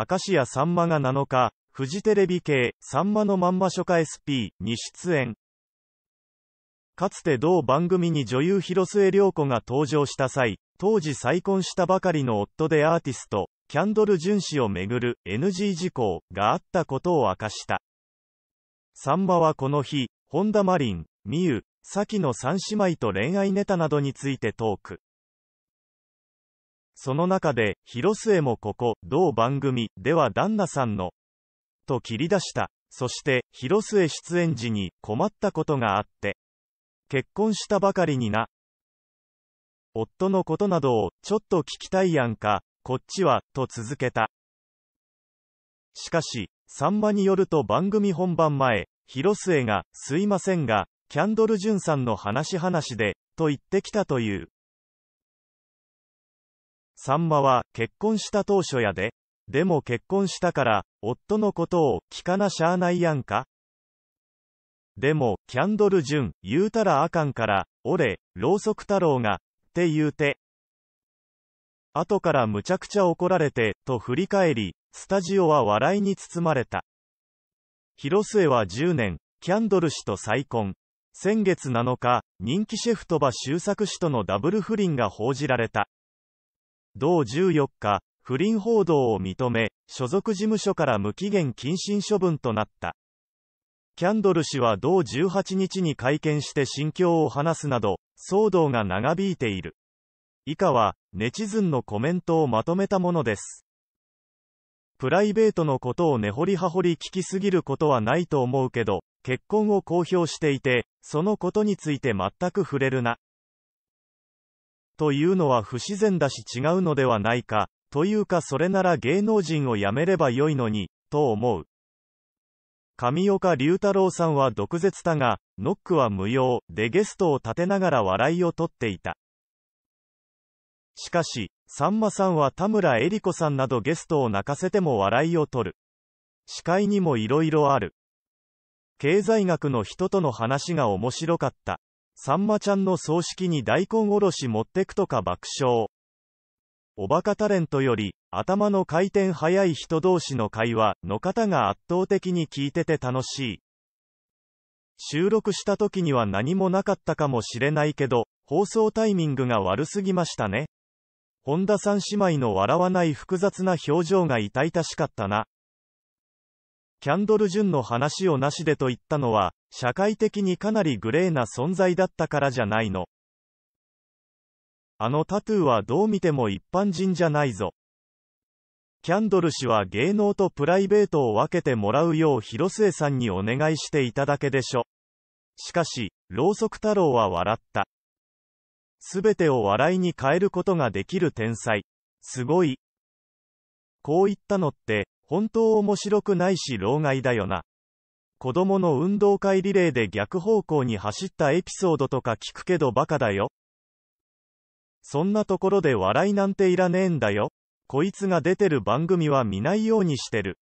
明石家さんまが7日、フジテレビ系、さんまのまんま初夏 SP に出演。かつて同番組に女優広末涼子が登場した際、当時再婚したばかりの夫でアーティスト、キャンドル・ジュン氏をめぐる NG 事項があったことを明かした。さんまはこの日、本田マリン、美優、先の三姉妹と恋愛ネタなどについてトーク。その中で、広末もここ、同番組、では旦那さんの、と切り出した。そして、広末出演時に困ったことがあって、結婚したばかりにな、夫のことなどを、ちょっと聞きたいやんか、こっちは、と続けた。しかし、さんまによると番組本番前、広末が、すいませんが、キャンドル・ジュンさんの話話で、と言ってきたという。さんまは、結婚した当初やで。でも結婚したから、夫のことを聞かなしゃあないやんか。でも、キャンドルジュン、言うたらあかんから、俺、ろうそく太郎が、って言うて。後からむちゃくちゃ怒られて、と振り返り、スタジオは笑いに包まれた。広末は10年、キャンドル氏と再婚。先月7日、人気シェフ鳥羽周作氏とのダブル不倫が報じられた。同14日、不倫報道を認め、所属事務所から無期限謹慎処分となった。キャンドル氏は同18日に会見して心境を話すなど、騒動が長引いている。以下は、ネチズンのコメントをまとめたものです。プライベートのことを根掘り葉掘り聞きすぎることはないと思うけど、結婚を公表していて、そのことについて全く触れるな。というのは不自然だし違うのではないか、というかそれなら芸能人を辞めればよいのに、と思う。上岡龍太郎さんは毒舌だが、ノックは無用、でゲストを立てながら笑いを取っていた。しかし、さんまさんは田村恵里子さんなどゲストを泣かせても笑いを取る。司会にも色々ある。経済学の人との話が面白かった。さんまちゃんの葬式に大根おろし持ってくとか爆笑。おバカタレントより、頭の回転早い人同士の会話の方が圧倒的に聞いてて楽しい。収録した時には何もなかったかもしれないけど、放送タイミングが悪すぎましたね。本田さん姉妹の笑わない複雑な表情が痛々しかったな。キャンドル・ジュンの話をなしでと言ったのは、社会的にかなりグレーな存在だったからじゃないの。あのタトゥーはどう見ても一般人じゃないぞ。キャンドル氏は芸能とプライベートを分けてもらうよう広末さんにお願いしていただけでしょ。しかし、ろうそく太郎は笑った。すべてを笑いに変えることができる天才。すごい。こう言ったのって、本当面白くないし老害だよな。子供の運動会リレーで逆方向に走ったエピソードとか聞くけどバカだよ。そんなところで笑いなんていらねえんだよ。こいつが出てる番組は見ないようにしてる。